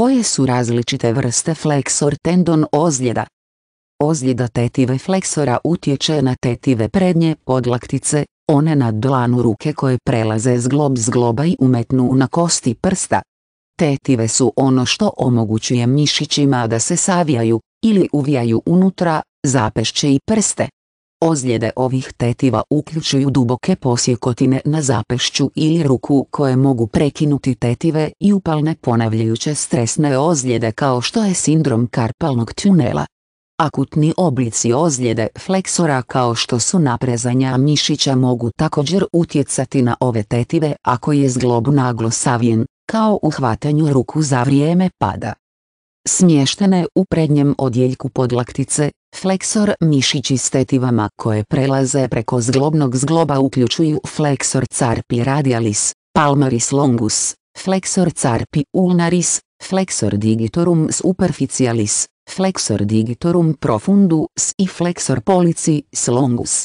Koje su različite vrste fleksor tendon ozljeda? Ozljeda tetive fleksora utječe na tetive prednje podlaktice, one na dlanu ruke koje prelaze zglob zgloba i umetnu na kosti prsta. Tetive su ono što omogućuje mišićima da se savijaju, ili uvijaju unutra, zapešće i prste. Ozljede ovih tetiva uključuju duboke posjekotine na zapešću ili ruku koje mogu prekinuti tetive i upalne ponavljajuće stresne ozljede kao što je sindrom karpalnog tunela. Akutni oblici ozljede fleksora kao što su naprezanja mišića mogu također utjecati na ove tetive ako je zglob naglo savijen, kao u hvatanju ruku za vrijeme pada. Smještene u prednjem odjeljku podlaktice Fleksor mišići s tetivama koje prelaze preko zglobnog zgloba uključuju fleksor carpi radialis, palmaris longus, fleksor carpi ulnaris, fleksor digitorum superficialis, fleksor digitorum profundus i fleksor pollicis longus.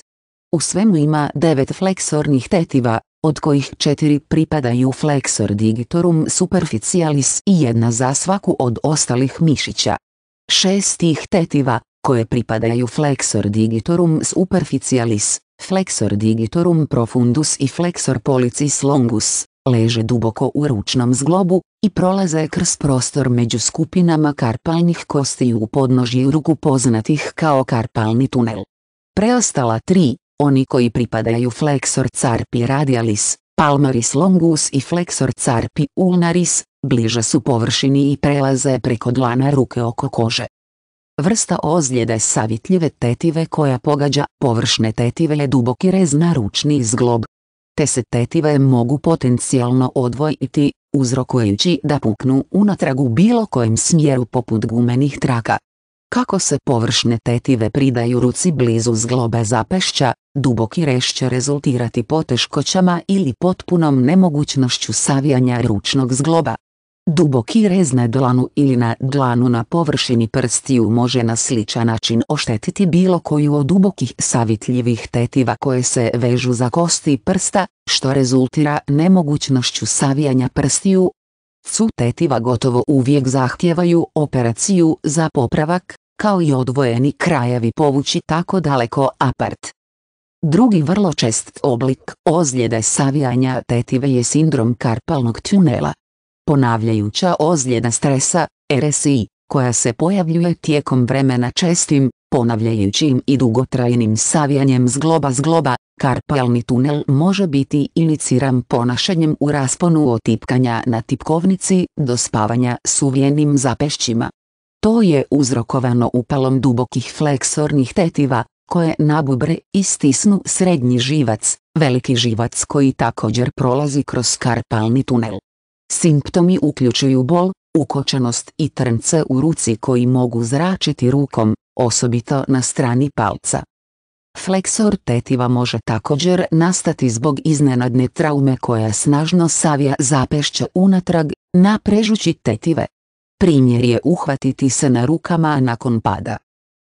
U svemu ima devet fleksornih tetiva, od kojih četiri pripadaju fleksor digitorum superficialis i jedna za svaku od ostalih mišića. Šest tetiva, koje pripadaju flexor digitorum superficialis, flexor digitorum profundus i flexor pollicis longus, leže duboko u ručnom zglobu i prolaze kroz prostor među skupinama karpalnih kostiju u podnožju ruku poznatih kao karpalni tunel. Preostala tri, oni koji pripadaju flexor carpi radialis, palmaris longus i flexor carpi ulnaris, bliže su površini i prelaze preko dlana ruke oko kože. Vrsta ozljede savjetljive tetive koja pogađa površne tetive je duboki rez na ručni izglob. Te se tetive mogu potencijalno odvojiti, uzrokujući da puknu unatrag u bilo kojem smjeru poput gumenih traka. Kako se površne tetive pridaju ruci blizu zgloba zapešća, duboki rez će rezultirati poteškoćama ili potpunom nemogućnošću savijanja ručnog zgloba. Duboki rez na dlanu ili na dlanu na površini prstiju može na sličan način oštetiti bilo koju od dubokih savitljivih tetiva koje se vežu za kosti prsta, što rezultira nemogućnošću savijanja prstiju. Cu tetiva gotovo uvijek zahtijevaju operaciju za popravak, kao i odvojeni krajevi povući tako daleko apart. Drugi vrlo čest oblik ozljede savijanja tetive je sindrom karpalnog tunela Ponavljajuća ozljeda stresa, RSI, koja se pojavljuje tijekom vremena čestim, ponavljajućim i dugotrajnim savijanjem zgloba zgloba, karpalni tunel može biti iniciran ponašanjem u rasponu od tipkanja na tipkovnici do spavanja suvijenim zapešćima. To je uzrokovano upalom dubokih fleksornih tetiva, koje nabubre i stisnu srednji živac, veliki živac koji također prolazi kroz karpalni tunel. Simptomi uključuju bol, ukočenost i trnce u ruci koji mogu zračiti rukom, osobito na strani palca. Fleksor tetiva može također nastati zbog iznenadne traume koja snažno savija zapešće unatrag, naprežući tetive. Primjer je uhvatiti se na rukama nakon pada.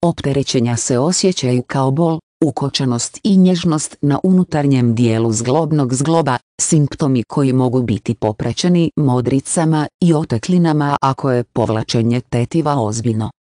Opterećenja se osjećaju kao bol, ukočenost i nježnost na unutarnjem dijelu zglobnog zgloba, simptomi koji mogu biti popraćeni modricama i oteklinama ako je povlačenje tetiva ozbiljno.